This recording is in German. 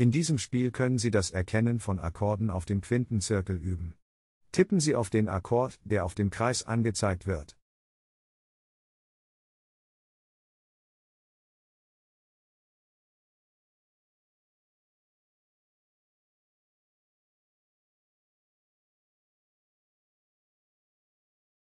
In diesem Spiel können Sie das Erkennen von Akkorden auf dem Quintenzirkel üben. Tippen Sie auf den Akkord, der auf dem Kreis angezeigt wird.